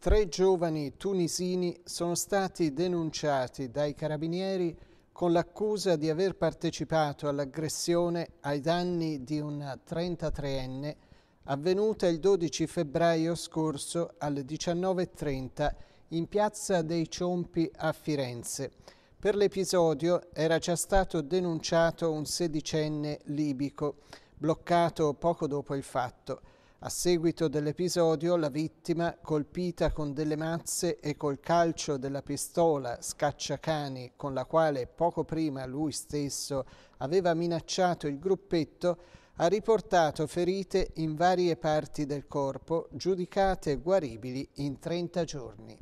Tre giovani tunisini sono stati denunciati dai carabinieri con l'accusa di aver partecipato all'aggressione ai danni di un 33enne avvenuta il 12 febbraio scorso alle 19.30 in piazza dei Ciompi a Firenze. Per l'episodio era già stato denunciato un sedicenne libico, bloccato poco dopo il fatto. A seguito dell'episodio la vittima, colpita con delle mazze e col calcio della pistola scacciacani con la quale poco prima lui stesso aveva minacciato il gruppetto, ha riportato ferite in varie parti del corpo, giudicate guaribili in 30 giorni.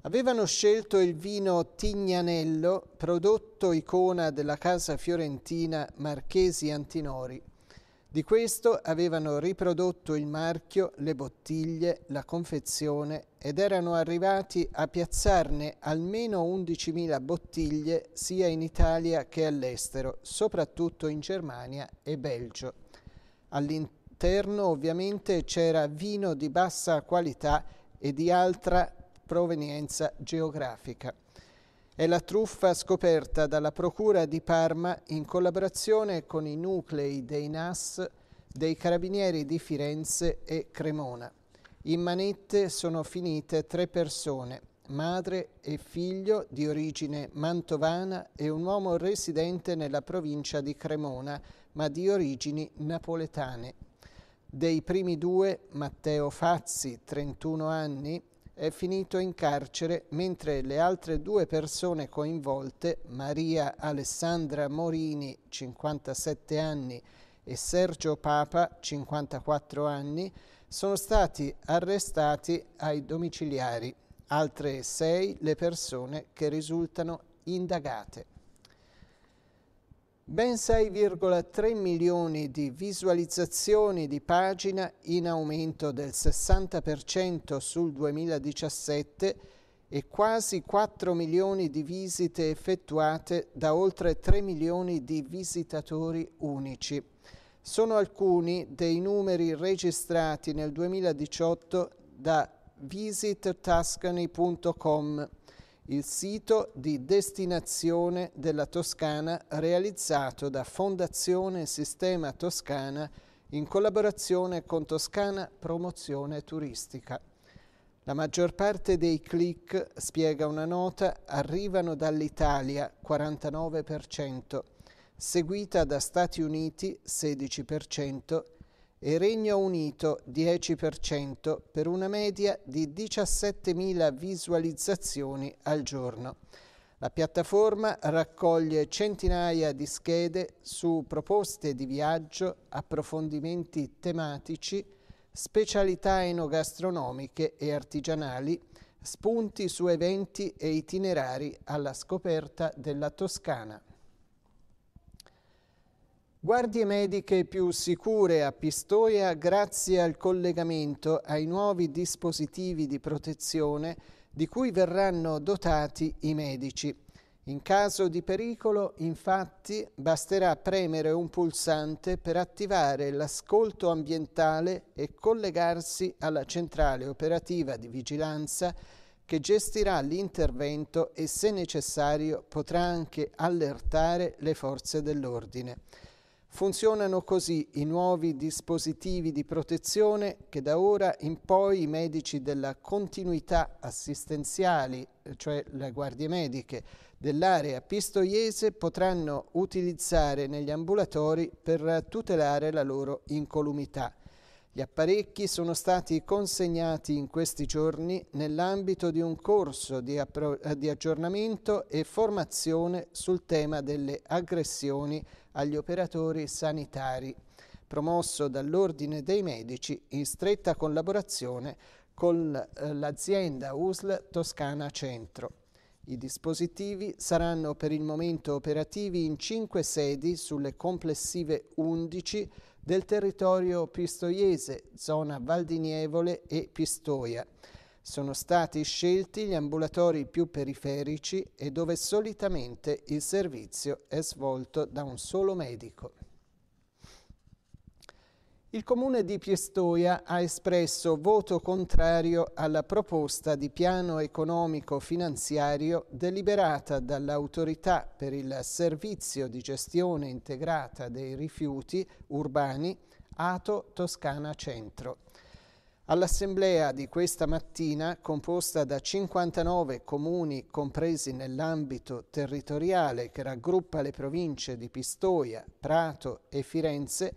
Avevano scelto il vino Tignanello, prodotto icona della casa fiorentina Marchesi Antinori, di questo avevano riprodotto il marchio, le bottiglie, la confezione ed erano arrivati a piazzarne almeno 11.000 bottiglie sia in Italia che all'estero, soprattutto in Germania e Belgio. All'interno ovviamente c'era vino di bassa qualità e di altra provenienza geografica. È la truffa scoperta dalla Procura di Parma in collaborazione con i nuclei dei NAS, dei Carabinieri di Firenze e Cremona. In manette sono finite tre persone, madre e figlio di origine mantovana e un uomo residente nella provincia di Cremona, ma di origini napoletane. Dei primi due, Matteo Fazzi, 31 anni, è finito in carcere, mentre le altre due persone coinvolte, Maria Alessandra Morini, 57 anni, e Sergio Papa, 54 anni, sono stati arrestati ai domiciliari. Altre sei le persone che risultano indagate ben 6,3 milioni di visualizzazioni di pagina in aumento del 60% sul 2017 e quasi 4 milioni di visite effettuate da oltre 3 milioni di visitatori unici. Sono alcuni dei numeri registrati nel 2018 da visittuscany.com il sito di destinazione della Toscana realizzato da Fondazione Sistema Toscana in collaborazione con Toscana Promozione Turistica. La maggior parte dei click, spiega una nota, arrivano dall'Italia 49%, seguita da Stati Uniti 16% e Regno Unito 10% per una media di 17.000 visualizzazioni al giorno. La piattaforma raccoglie centinaia di schede su proposte di viaggio, approfondimenti tematici, specialità enogastronomiche e artigianali, spunti su eventi e itinerari alla scoperta della Toscana. Guardie mediche più sicure a Pistoia grazie al collegamento ai nuovi dispositivi di protezione di cui verranno dotati i medici. In caso di pericolo, infatti, basterà premere un pulsante per attivare l'ascolto ambientale e collegarsi alla centrale operativa di vigilanza che gestirà l'intervento e se necessario potrà anche allertare le forze dell'ordine. Funzionano così i nuovi dispositivi di protezione che da ora in poi i medici della continuità assistenziali, cioè le guardie mediche dell'area pistoiese, potranno utilizzare negli ambulatori per tutelare la loro incolumità. Gli apparecchi sono stati consegnati in questi giorni nell'ambito di un corso di, eh, di, aggiornamento e formazione sul tema delle aggressioni agli operatori sanitari, promosso dall'Ordine dei Medici in stretta collaborazione con eh, l'azienda USL Toscana Centro. I dispositivi saranno per il momento operativi in cinque sedi sulle complessive 11 del territorio pistoiese, zona Valdinievole e Pistoia. Sono stati scelti gli ambulatori più periferici e dove solitamente il servizio è svolto da un solo medico. Il comune di Pistoia ha espresso voto contrario alla proposta di piano economico finanziario deliberata dall'autorità per il servizio di gestione integrata dei rifiuti urbani Ato Toscana Centro. All'assemblea di questa mattina, composta da 59 comuni compresi nell'ambito territoriale che raggruppa le province di Pistoia, Prato e Firenze,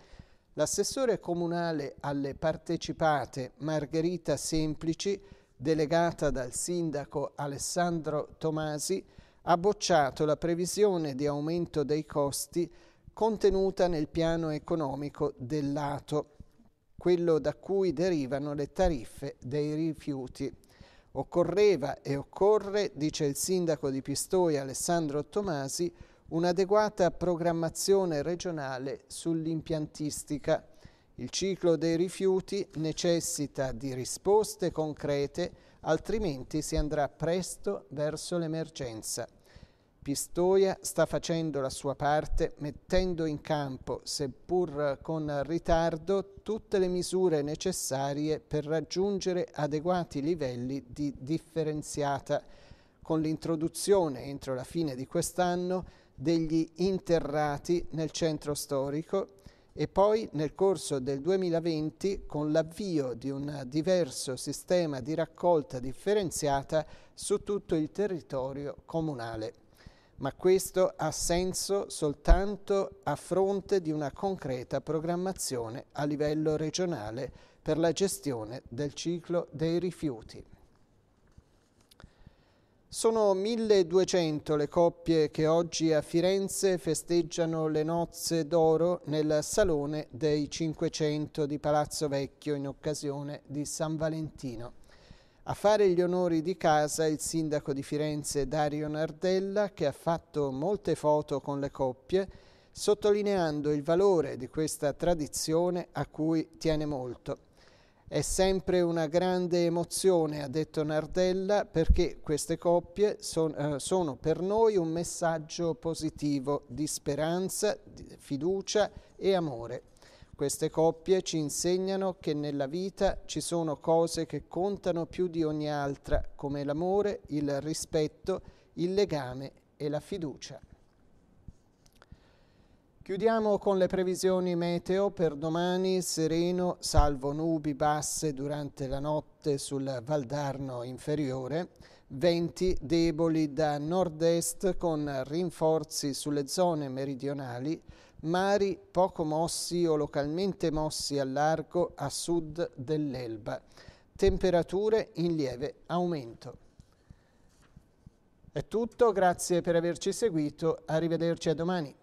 L'assessore comunale alle partecipate Margherita Semplici, delegata dal sindaco Alessandro Tomasi, ha bocciato la previsione di aumento dei costi contenuta nel piano economico del lato, quello da cui derivano le tariffe dei rifiuti. Occorreva e occorre, dice il sindaco di Pistoia Alessandro Tomasi, un'adeguata programmazione regionale sull'impiantistica. Il ciclo dei rifiuti necessita di risposte concrete, altrimenti si andrà presto verso l'emergenza. Pistoia sta facendo la sua parte mettendo in campo, seppur con ritardo, tutte le misure necessarie per raggiungere adeguati livelli di differenziata, con l'introduzione entro la fine di quest'anno degli interrati nel centro storico e poi nel corso del 2020 con l'avvio di un diverso sistema di raccolta differenziata su tutto il territorio comunale. Ma questo ha senso soltanto a fronte di una concreta programmazione a livello regionale per la gestione del ciclo dei rifiuti. Sono 1200 le coppie che oggi a Firenze festeggiano le nozze d'oro nel Salone dei 500 di Palazzo Vecchio in occasione di San Valentino. A fare gli onori di casa il sindaco di Firenze Dario Nardella che ha fatto molte foto con le coppie sottolineando il valore di questa tradizione a cui tiene molto. È sempre una grande emozione, ha detto Nardella, perché queste coppie son, eh, sono per noi un messaggio positivo di speranza, di fiducia e amore. Queste coppie ci insegnano che nella vita ci sono cose che contano più di ogni altra, come l'amore, il rispetto, il legame e la fiducia. Chiudiamo con le previsioni meteo per domani, sereno, salvo nubi basse durante la notte sul Valdarno inferiore, venti deboli da nord-est con rinforzi sulle zone meridionali, mari poco mossi o localmente mossi a largo a sud dell'Elba, temperature in lieve aumento. È tutto, grazie per averci seguito, arrivederci a domani.